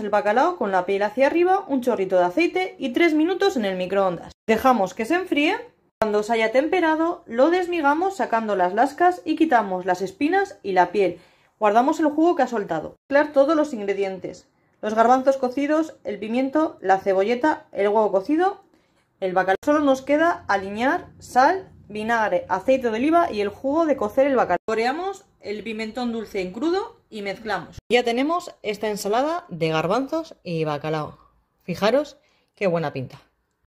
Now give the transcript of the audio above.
el bacalao con la piel hacia arriba, un chorrito de aceite y 3 minutos en el microondas. Dejamos que se enfríe. Cuando se haya temperado, lo desmigamos sacando las lascas y quitamos las espinas y la piel. Guardamos el jugo que ha soltado. Mezclar todos los ingredientes. Los garbanzos cocidos, el pimiento, la cebolleta, el huevo cocido, el bacalao. Solo nos queda alinear sal vinagre, aceite de oliva y el jugo de cocer el bacalao. Coreamos el pimentón dulce en crudo y mezclamos. Ya tenemos esta ensalada de garbanzos y bacalao. Fijaros qué buena pinta.